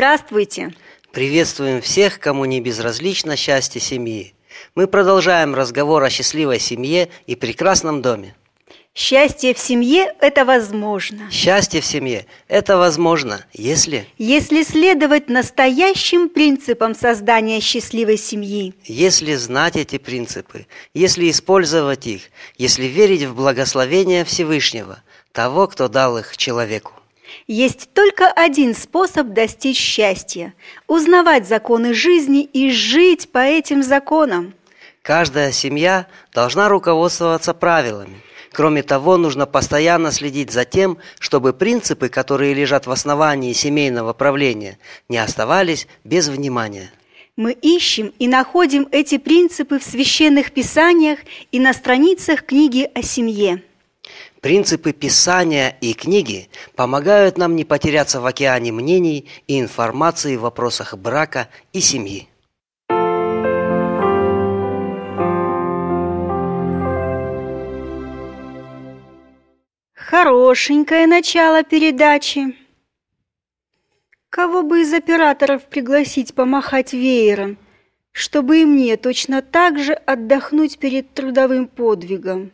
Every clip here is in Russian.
Здравствуйте! Приветствуем всех, кому не безразлично счастье семьи. Мы продолжаем разговор о счастливой семье и прекрасном доме. Счастье в семье – это возможно. Счастье в семье – это возможно, если... Если следовать настоящим принципам создания счастливой семьи. Если знать эти принципы, если использовать их, если верить в благословение Всевышнего, того, кто дал их человеку. Есть только один способ достичь счастья – узнавать законы жизни и жить по этим законам. Каждая семья должна руководствоваться правилами. Кроме того, нужно постоянно следить за тем, чтобы принципы, которые лежат в основании семейного правления, не оставались без внимания. Мы ищем и находим эти принципы в священных писаниях и на страницах книги о семье. Принципы писания и книги помогают нам не потеряться в океане мнений и информации в вопросах брака и семьи. Хорошенькое начало передачи. Кого бы из операторов пригласить помахать веером, чтобы и мне точно так же отдохнуть перед трудовым подвигом?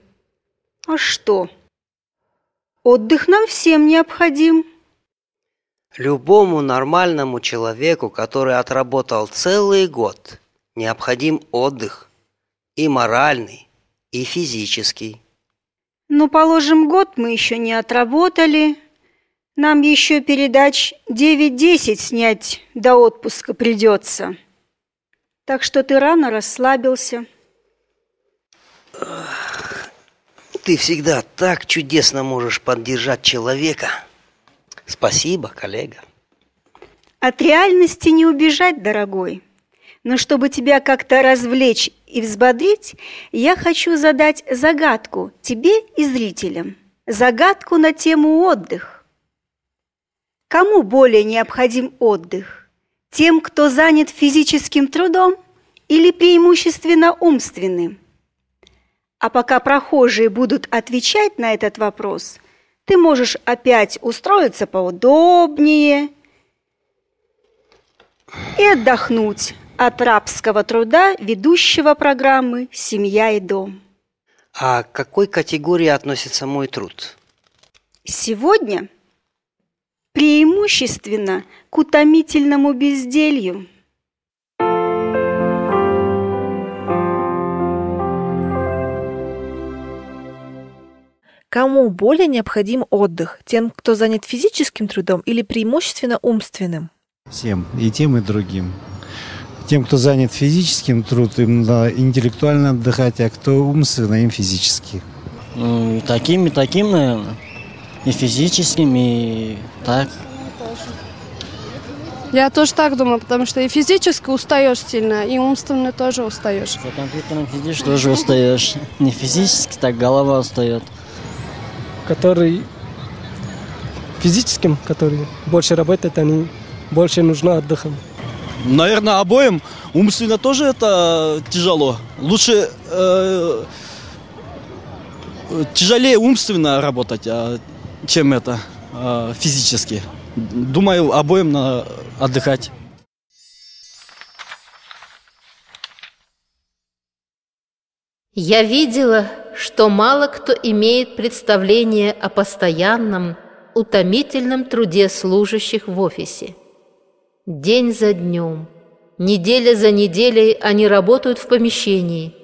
А что? Отдых нам всем необходим. Любому нормальному человеку, который отработал целый год, необходим отдых. И моральный, и физический. Ну, положим, год мы еще не отработали. Нам еще передач 9-10 снять до отпуска придется. Так что ты рано расслабился. Ugh ты всегда так чудесно можешь поддержать человека. Спасибо, коллега. От реальности не убежать, дорогой. Но чтобы тебя как-то развлечь и взбодрить, я хочу задать загадку тебе и зрителям. Загадку на тему отдых. Кому более необходим отдых? Тем, кто занят физическим трудом или преимущественно умственным? А пока прохожие будут отвечать на этот вопрос, ты можешь опять устроиться поудобнее и отдохнуть от рабского труда ведущего программы «Семья и дом». А к какой категории относится мой труд? Сегодня преимущественно к утомительному безделью. Кому более необходим отдых? Тем, кто занят физическим трудом или преимущественно умственным? Всем, и тем, и другим. Тем, кто занят физическим трудом, им надо интеллектуально отдыхать, а кто умственно, им физически. Ну, и таким, и таким, наверное. И физическим, и так. Я тоже так думаю, потому что и физически устаешь сильно, и умственно тоже устаешь. За компьютером сидишь, тоже устаешь. Не физически, так голова устает который физическим, который больше работает, они больше нужны отдыхом. Наверное, обоим умственно тоже это тяжело. Лучше э, тяжелее умственно работать, а, чем это э, физически. Думаю, обоим надо отдыхать. Я видела, что мало кто имеет представление о постоянном, утомительном труде служащих в офисе. День за днем, неделя за неделей они работают в помещении.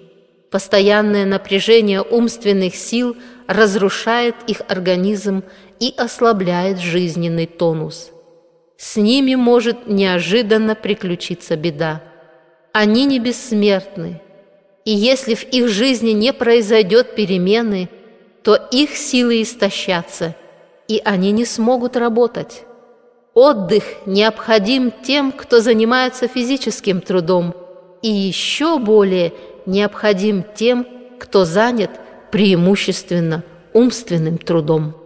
Постоянное напряжение умственных сил разрушает их организм и ослабляет жизненный тонус. С ними может неожиданно приключиться беда. Они не бессмертны – и если в их жизни не произойдет перемены, то их силы истощатся, и они не смогут работать. Отдых необходим тем, кто занимается физическим трудом, и еще более необходим тем, кто занят преимущественно умственным трудом.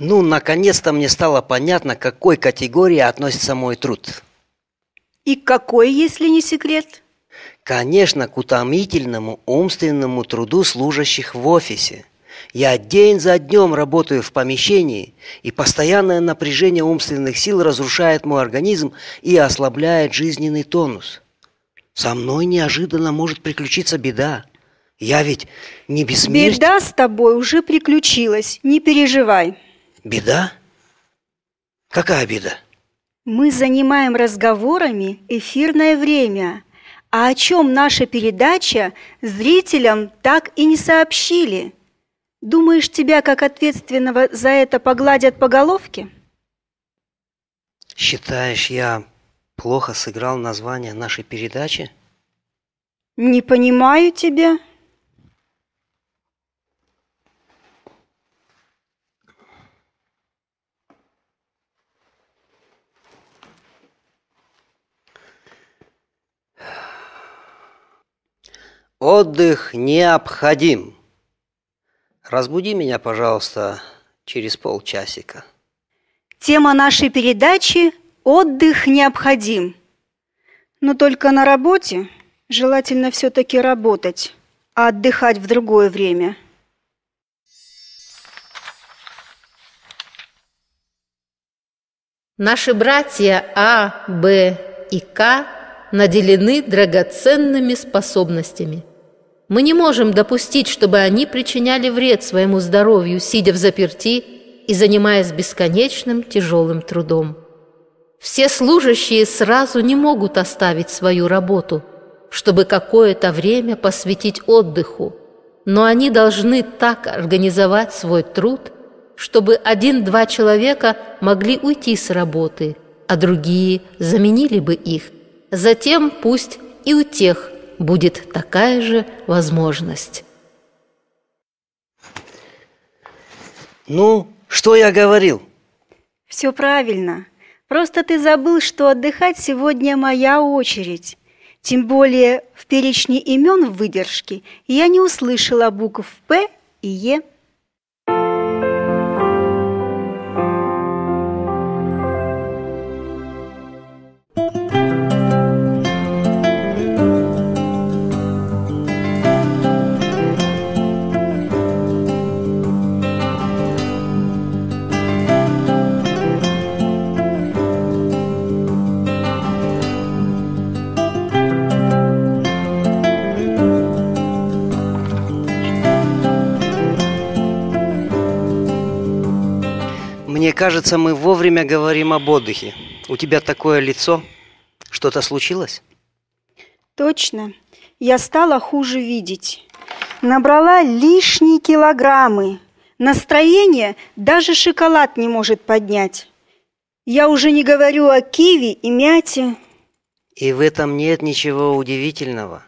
Ну, наконец-то мне стало понятно, к какой категории относится мой труд. И какой, если не секрет? Конечно, к утомительному умственному труду служащих в офисе. Я день за днем работаю в помещении, и постоянное напряжение умственных сил разрушает мой организм и ослабляет жизненный тонус. Со мной неожиданно может приключиться беда. Я ведь не бессмертен. Беда с тобой уже приключилась, не переживай. Беда? Какая беда? Мы занимаем разговорами эфирное время – а о чем наша передача зрителям так и не сообщили. Думаешь, тебя как ответственного за это погладят по головке? Считаешь, я плохо сыграл название нашей передачи? Не понимаю тебя. Отдых необходим. Разбуди меня, пожалуйста, через полчасика. Тема нашей передачи – отдых необходим. Но только на работе желательно все-таки работать, а отдыхать в другое время. Наши братья А, Б и К наделены драгоценными способностями – мы не можем допустить, чтобы они причиняли вред своему здоровью, сидя в заперти и занимаясь бесконечным тяжелым трудом. Все служащие сразу не могут оставить свою работу, чтобы какое-то время посвятить отдыху, но они должны так организовать свой труд, чтобы один-два человека могли уйти с работы, а другие заменили бы их. Затем пусть и у тех будет такая же возможность. Ну, что я говорил? Все правильно. Просто ты забыл, что отдыхать сегодня моя очередь. Тем более в перечне имен в выдержке я не услышала букв «П» и «Е». Мне кажется, мы вовремя говорим об отдыхе. У тебя такое лицо. Что-то случилось? Точно. Я стала хуже видеть. Набрала лишние килограммы. Настроение даже шоколад не может поднять. Я уже не говорю о киви и мяте. И в этом нет ничего удивительного.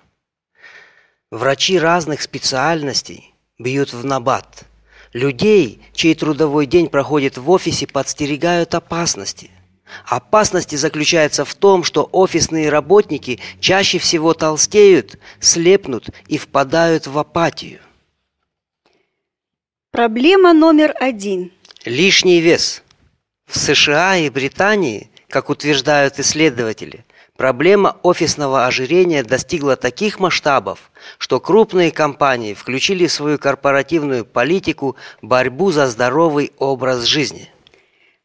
Врачи разных специальностей бьют в набат – Людей, чей трудовой день проходит в офисе, подстерегают опасности. Опасности заключается в том, что офисные работники чаще всего толстеют, слепнут и впадают в апатию. Проблема номер один. Лишний вес. В США и Британии, как утверждают исследователи – Проблема офисного ожирения достигла таких масштабов, что крупные компании включили в свою корпоративную политику борьбу за здоровый образ жизни.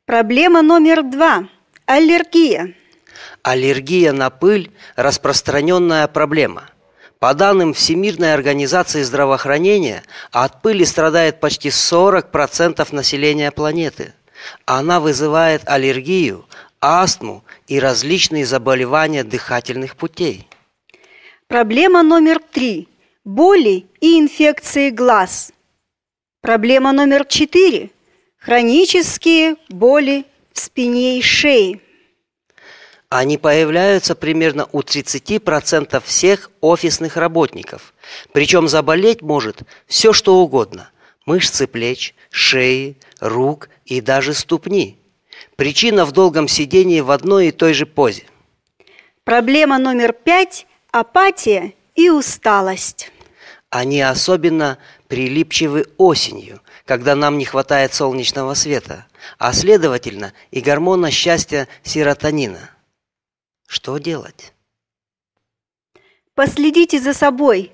Проблема номер два – аллергия. Аллергия на пыль – распространенная проблема. По данным Всемирной организации здравоохранения, от пыли страдает почти 40% населения планеты. Она вызывает аллергию, астму и различные заболевания дыхательных путей. Проблема номер три – боли и инфекции глаз. Проблема номер четыре – хронические боли в спине и шее. Они появляются примерно у 30% всех офисных работников. Причем заболеть может все что угодно – мышцы плеч, шеи, рук и даже ступни – Причина в долгом сидении в одной и той же позе. Проблема номер пять – апатия и усталость. Они особенно прилипчивы осенью, когда нам не хватает солнечного света, а следовательно и гормона счастья серотонина. Что делать? Последите за собой.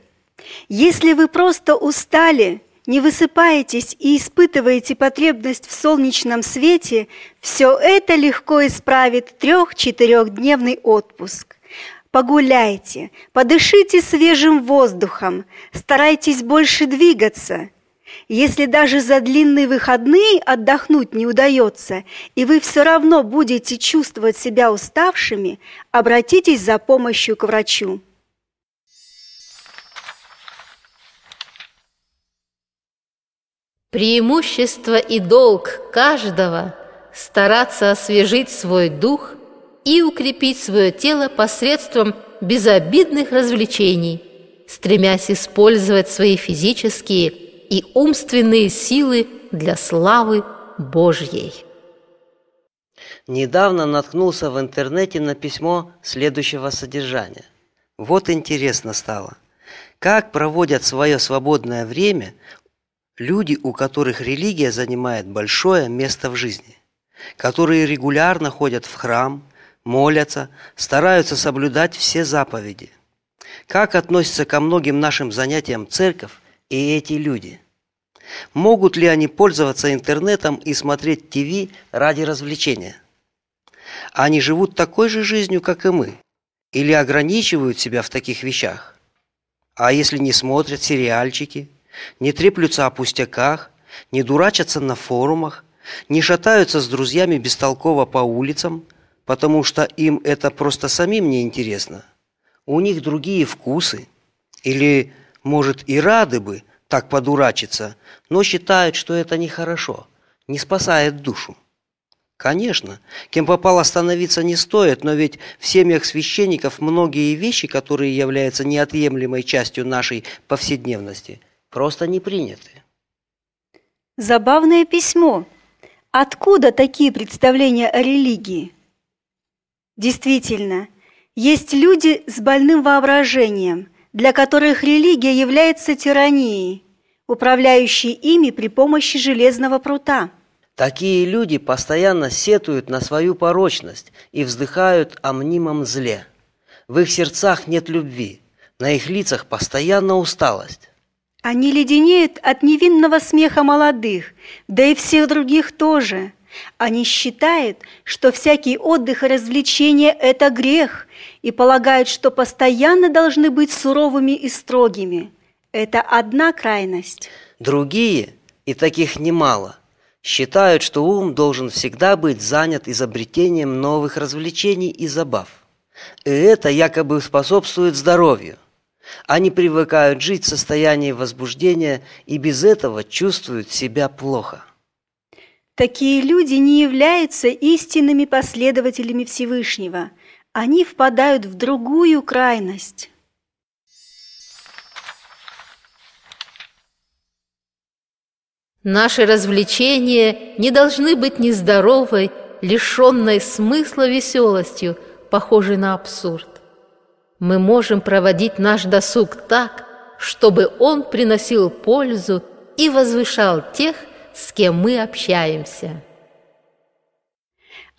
Если вы просто устали, не высыпаетесь и испытываете потребность в солнечном свете, все это легко исправит трех-четырехдневный отпуск. Погуляйте, подышите свежим воздухом, старайтесь больше двигаться. Если даже за длинные выходные отдохнуть не удается, и вы все равно будете чувствовать себя уставшими, обратитесь за помощью к врачу. Преимущество и долг каждого – стараться освежить свой дух и укрепить свое тело посредством безобидных развлечений, стремясь использовать свои физические и умственные силы для славы Божьей. Недавно наткнулся в интернете на письмо следующего содержания. Вот интересно стало. Как проводят свое свободное время Люди, у которых религия занимает большое место в жизни, которые регулярно ходят в храм, молятся, стараются соблюдать все заповеди. Как относятся ко многим нашим занятиям церковь и эти люди? Могут ли они пользоваться интернетом и смотреть ТВ ради развлечения? Они живут такой же жизнью, как и мы, или ограничивают себя в таких вещах? А если не смотрят сериальчики – не треплются о пустяках, не дурачатся на форумах, не шатаются с друзьями бестолково по улицам, потому что им это просто самим не интересно. У них другие вкусы. Или, может, и рады бы так подурачиться, но считают, что это нехорошо, не спасает душу. Конечно, кем попало становиться не стоит, но ведь в семьях священников многие вещи, которые являются неотъемлемой частью нашей повседневности, просто не приняты. Забавное письмо. Откуда такие представления о религии? Действительно, есть люди с больным воображением, для которых религия является тиранией, управляющей ими при помощи железного прута. Такие люди постоянно сетуют на свою порочность и вздыхают о мнимом зле. В их сердцах нет любви, на их лицах постоянно усталость. Они леденеют от невинного смеха молодых, да и всех других тоже. Они считают, что всякий отдых и развлечение – это грех, и полагают, что постоянно должны быть суровыми и строгими. Это одна крайность. Другие, и таких немало, считают, что ум должен всегда быть занят изобретением новых развлечений и забав. И это якобы способствует здоровью. Они привыкают жить в состоянии возбуждения и без этого чувствуют себя плохо. Такие люди не являются истинными последователями Всевышнего. Они впадают в другую крайность. Наши развлечения не должны быть нездоровой, лишенной смысла веселостью, похожей на абсурд мы можем проводить наш досуг так, чтобы он приносил пользу и возвышал тех, с кем мы общаемся.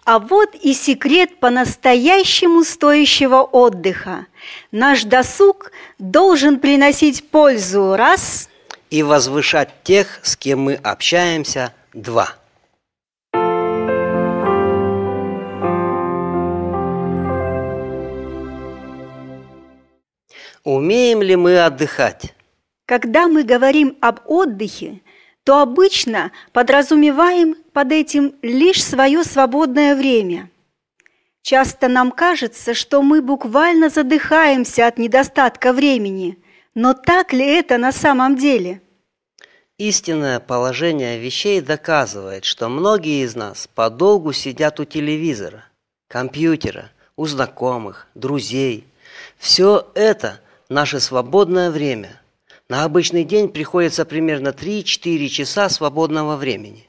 А вот и секрет по-настоящему стоящего отдыха. Наш досуг должен приносить пользу – раз. И возвышать тех, с кем мы общаемся – два. Умеем ли мы отдыхать? Когда мы говорим об отдыхе, то обычно подразумеваем под этим лишь свое свободное время. Часто нам кажется, что мы буквально задыхаемся от недостатка времени, но так ли это на самом деле? Истинное положение вещей доказывает, что многие из нас подолгу сидят у телевизора, компьютера, у знакомых, друзей. Все это – наше свободное время. На обычный день приходится примерно 3-4 часа свободного времени.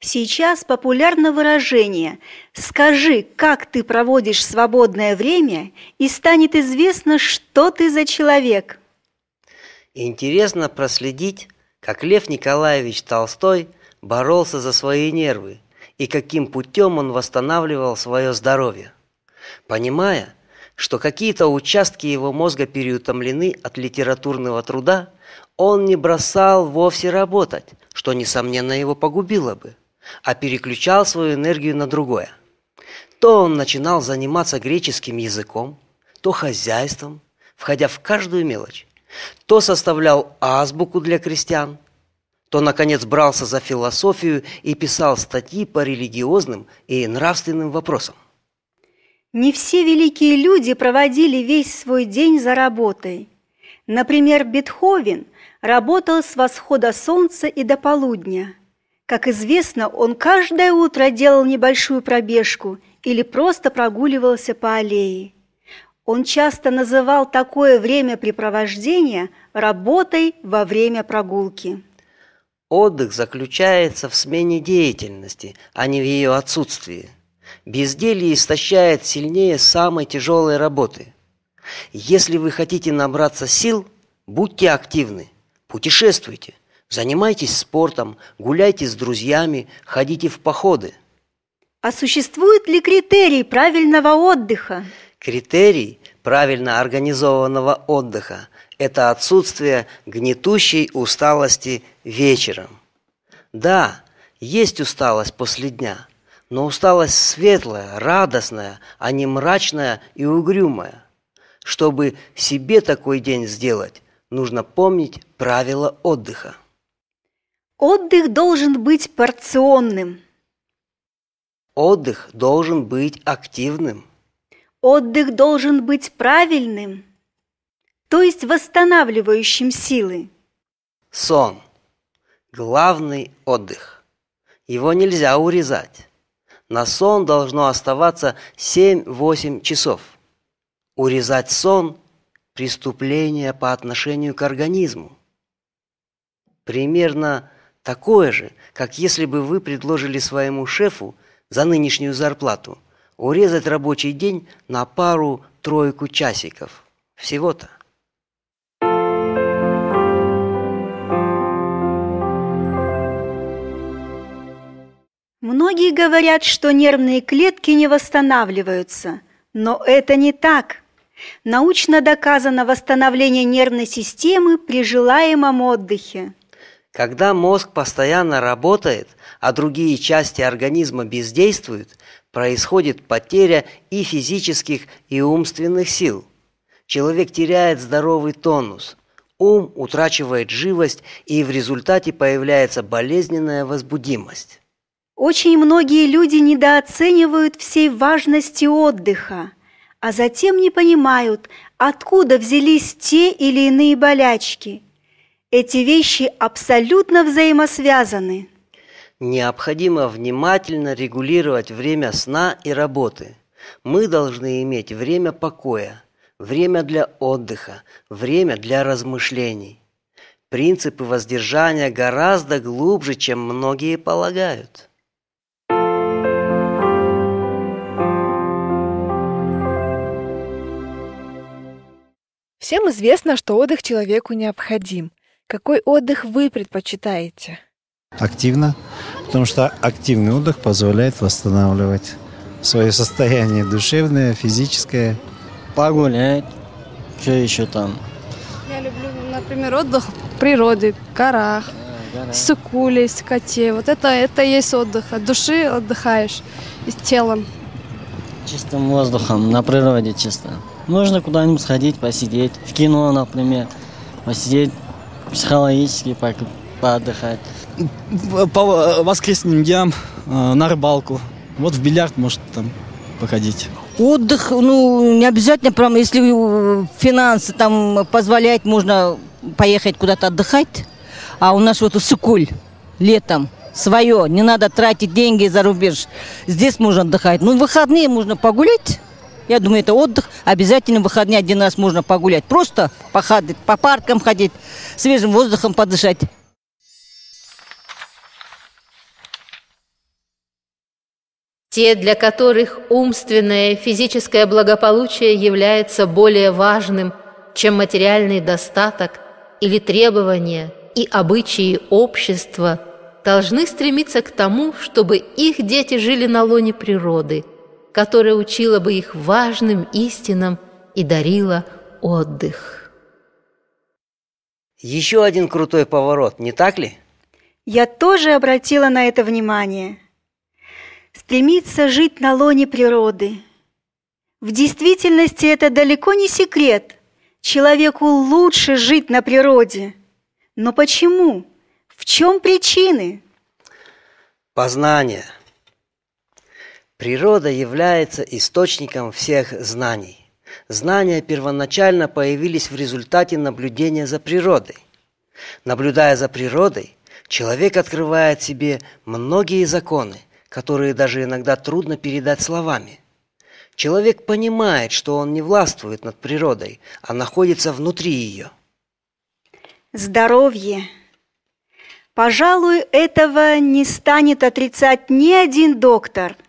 Сейчас популярно выражение «Скажи, как ты проводишь свободное время, и станет известно, что ты за человек». Интересно проследить, как Лев Николаевич Толстой боролся за свои нервы и каким путем он восстанавливал свое здоровье. Понимая, что какие-то участки его мозга переутомлены от литературного труда, он не бросал вовсе работать, что, несомненно, его погубило бы, а переключал свою энергию на другое. То он начинал заниматься греческим языком, то хозяйством, входя в каждую мелочь, то составлял азбуку для крестьян, то, наконец, брался за философию и писал статьи по религиозным и нравственным вопросам. Не все великие люди проводили весь свой день за работой. Например, Бетховен работал с восхода солнца и до полудня. Как известно, он каждое утро делал небольшую пробежку или просто прогуливался по аллее. Он часто называл такое времяпрепровождение работой во время прогулки. Отдых заключается в смене деятельности, а не в ее отсутствии. Безделье истощает сильнее самой тяжелой работы. Если вы хотите набраться сил, будьте активны, путешествуйте, занимайтесь спортом, гуляйте с друзьями, ходите в походы. А существуют ли критерии правильного отдыха? Критерий правильно организованного отдыха – это отсутствие гнетущей усталости вечером. Да, есть усталость после дня – но усталость светлая, радостная, а не мрачная и угрюмая. Чтобы себе такой день сделать, нужно помнить правила отдыха. Отдых должен быть порционным. Отдых должен быть активным. Отдых должен быть правильным, то есть восстанавливающим силы. Сон – главный отдых. Его нельзя урезать на сон должно оставаться 7-8 часов. Урезать сон – преступление по отношению к организму. Примерно такое же, как если бы вы предложили своему шефу за нынешнюю зарплату урезать рабочий день на пару-тройку часиков. Всего-то. Многие говорят, что нервные клетки не восстанавливаются, но это не так. Научно доказано восстановление нервной системы при желаемом отдыхе. Когда мозг постоянно работает, а другие части организма бездействуют, происходит потеря и физических, и умственных сил. Человек теряет здоровый тонус, ум утрачивает живость и в результате появляется болезненная возбудимость. Очень многие люди недооценивают всей важности отдыха, а затем не понимают, откуда взялись те или иные болячки. Эти вещи абсолютно взаимосвязаны. Необходимо внимательно регулировать время сна и работы. Мы должны иметь время покоя, время для отдыха, время для размышлений. Принципы воздержания гораздо глубже, чем многие полагают. Всем известно, что отдых человеку необходим. Какой отдых вы предпочитаете? Активно, потому что активный отдых позволяет восстанавливать свое состояние душевное, физическое. Погулять, что еще там? Я люблю, например, отдых природы, горах, да, да. сыкулись, коте. Вот это, это есть отдых. От души отдыхаешь и с телом. Чистым воздухом, на природе чисто. Можно куда-нибудь сходить, посидеть, в кино, например, посидеть психологически, по поотдыхать. По э, воскресным дням э, на рыбалку. Вот в бильярд, может, там походить. Отдых, ну, не обязательно, прям, если э, финансы там позволяют, можно поехать куда-то отдыхать. А у нас вот Сыкуль летом свое, не надо тратить деньги за рубеж. Здесь можно отдыхать. Ну, в выходные можно погулять, я думаю, это отдых. Обязательно в выходные один раз можно погулять. Просто походить, по паркам ходить, свежим воздухом подышать. Те, для которых умственное и физическое благополучие является более важным, чем материальный достаток или требования и обычаи общества, должны стремиться к тому, чтобы их дети жили на лоне природы – которая учила бы их важным истинам и дарила отдых. Еще один крутой поворот, не так ли? Я тоже обратила на это внимание. Стремиться жить на лоне природы. В действительности это далеко не секрет. Человеку лучше жить на природе. Но почему? В чем причины? Познание – Природа является источником всех знаний. Знания первоначально появились в результате наблюдения за природой. Наблюдая за природой, человек открывает себе многие законы, которые даже иногда трудно передать словами. Человек понимает, что он не властвует над природой, а находится внутри ее. Здоровье. Пожалуй, этого не станет отрицать ни один доктор –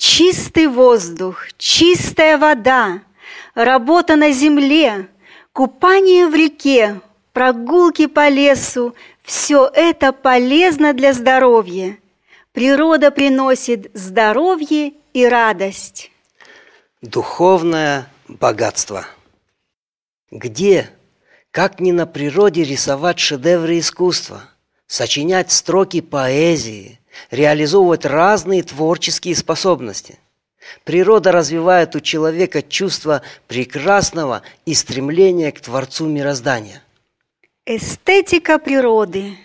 Чистый воздух, чистая вода, работа на земле, купание в реке, прогулки по лесу – все это полезно для здоровья. Природа приносит здоровье и радость. Духовное богатство. Где, как не на природе, рисовать шедевры искусства, сочинять строки поэзии, реализовывать разные творческие способности. Природа развивает у человека чувство прекрасного и стремление к Творцу мироздания. Эстетика природы.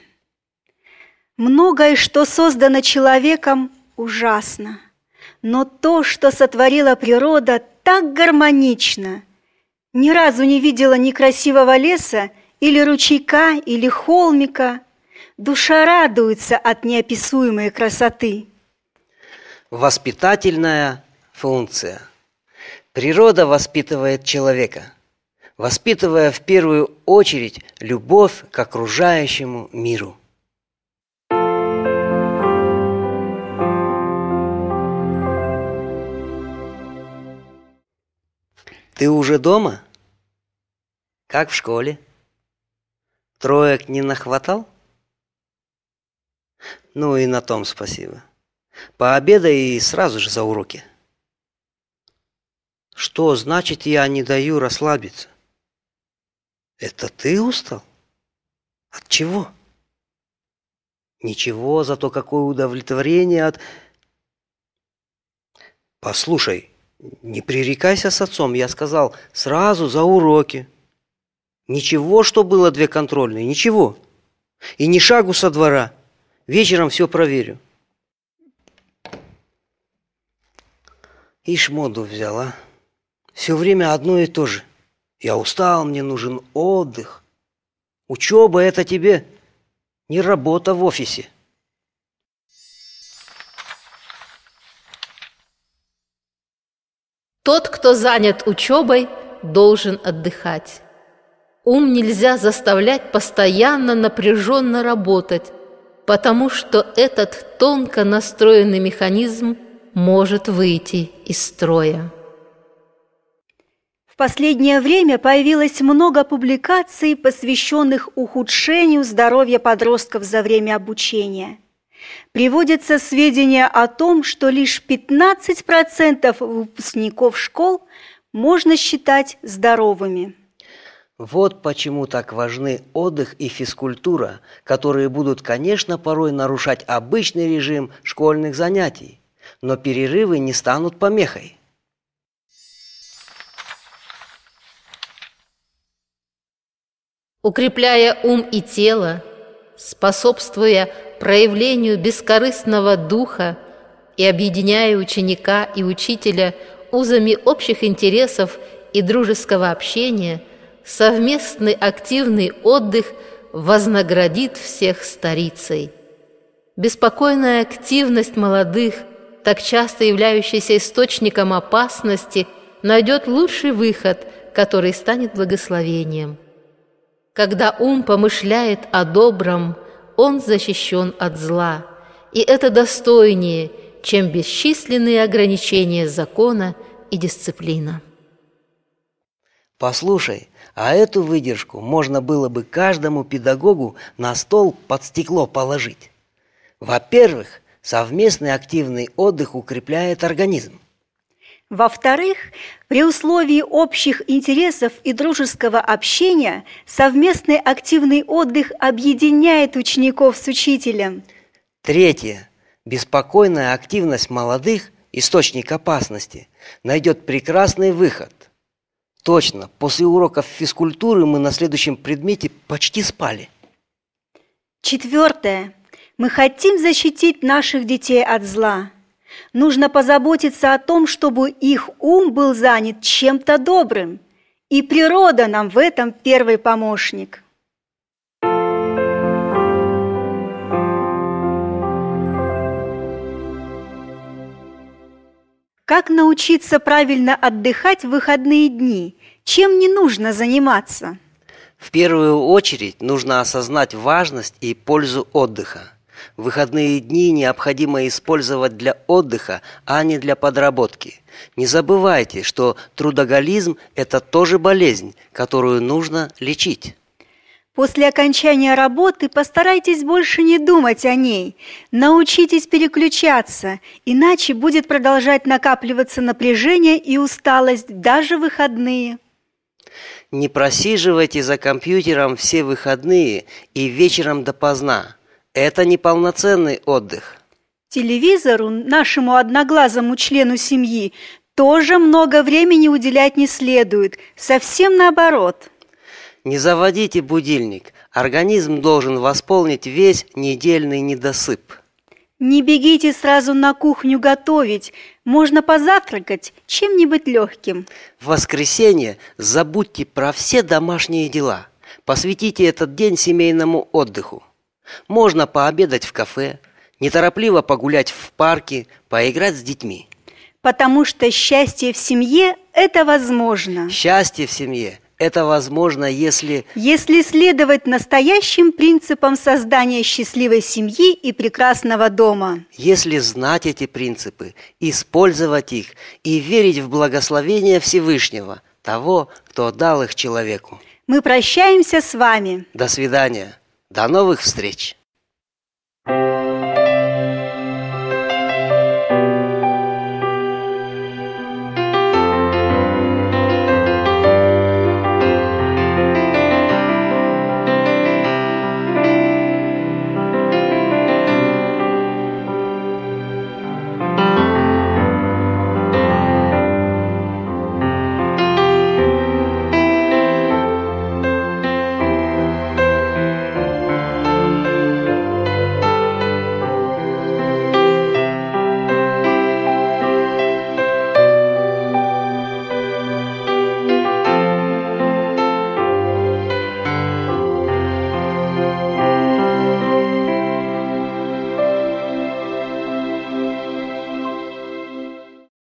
Многое, что создано человеком, ужасно. Но то, что сотворила природа, так гармонично. Ни разу не видела ни красивого леса или ручейка, или холмика – душа радуется от неописуемой красоты. Воспитательная функция. Природа воспитывает человека, воспитывая в первую очередь любовь к окружающему миру. Ты уже дома? Как в школе? Троек не нахватал? Ну и на том спасибо. Пообедай и сразу же за уроки. Что значит я не даю расслабиться? Это ты устал? От чего? Ничего, зато какое удовлетворение от... Послушай, не пререкайся с отцом, я сказал, сразу за уроки. Ничего, что было две контрольные, ничего. И ни шагу со двора. Вечером все проверю. Ишь моду взяла. Все время одно и то же. Я устал, мне нужен отдых. Учеба – это тебе не работа в офисе. Тот, кто занят учебой, должен отдыхать. Ум нельзя заставлять постоянно напряженно работать – потому что этот тонко настроенный механизм может выйти из строя. В последнее время появилось много публикаций, посвященных ухудшению здоровья подростков за время обучения. Приводятся сведения о том, что лишь 15% выпускников школ можно считать здоровыми. Вот почему так важны отдых и физкультура, которые будут, конечно, порой нарушать обычный режим школьных занятий, но перерывы не станут помехой. Укрепляя ум и тело, способствуя проявлению бескорыстного духа и объединяя ученика и учителя узами общих интересов и дружеского общения – совместный активный отдых вознаградит всех старицей. Беспокойная активность молодых, так часто являющаяся источником опасности, найдет лучший выход, который станет благословением. Когда ум помышляет о добром, он защищен от зла, и это достойнее, чем бесчисленные ограничения закона и дисциплина. Послушай, а эту выдержку можно было бы каждому педагогу на стол под стекло положить. Во-первых, совместный активный отдых укрепляет организм. Во-вторых, при условии общих интересов и дружеского общения совместный активный отдых объединяет учеников с учителем. Третье. Беспокойная активность молодых – источник опасности – найдет прекрасный выход – Точно. После уроков физкультуры мы на следующем предмете почти спали. Четвертое. Мы хотим защитить наших детей от зла. Нужно позаботиться о том, чтобы их ум был занят чем-то добрым. И природа нам в этом первый помощник. Как научиться правильно отдыхать в выходные дни? Чем не нужно заниматься? В первую очередь нужно осознать важность и пользу отдыха. Выходные дни необходимо использовать для отдыха, а не для подработки. Не забывайте, что трудоголизм – это тоже болезнь, которую нужно лечить. После окончания работы постарайтесь больше не думать о ней. Научитесь переключаться, иначе будет продолжать накапливаться напряжение и усталость даже выходные. Не просиживайте за компьютером все выходные и вечером допоздна. Это неполноценный отдых. Телевизору, нашему одноглазому члену семьи, тоже много времени уделять не следует, совсем наоборот – не заводите будильник. Организм должен восполнить весь недельный недосып. Не бегите сразу на кухню готовить. Можно позавтракать чем-нибудь легким. В воскресенье забудьте про все домашние дела. Посвятите этот день семейному отдыху. Можно пообедать в кафе, неторопливо погулять в парке, поиграть с детьми. Потому что счастье в семье – это возможно. Счастье в семье – это возможно, если... Если следовать настоящим принципам создания счастливой семьи и прекрасного дома. Если знать эти принципы, использовать их и верить в благословение Всевышнего, того, кто дал их человеку. Мы прощаемся с вами. До свидания. До новых встреч.